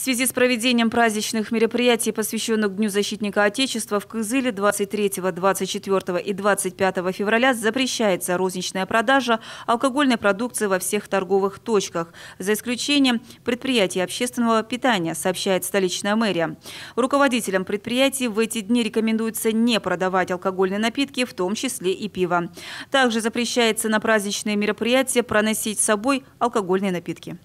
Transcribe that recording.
В связи с проведением праздничных мероприятий, посвященных Дню защитника Отечества, в Кызыле 23, 24 и 25 февраля запрещается розничная продажа алкогольной продукции во всех торговых точках, за исключением предприятий общественного питания, сообщает столичная мэрия. Руководителям предприятий в эти дни рекомендуется не продавать алкогольные напитки, в том числе и пиво. Также запрещается на праздничные мероприятия проносить с собой алкогольные напитки.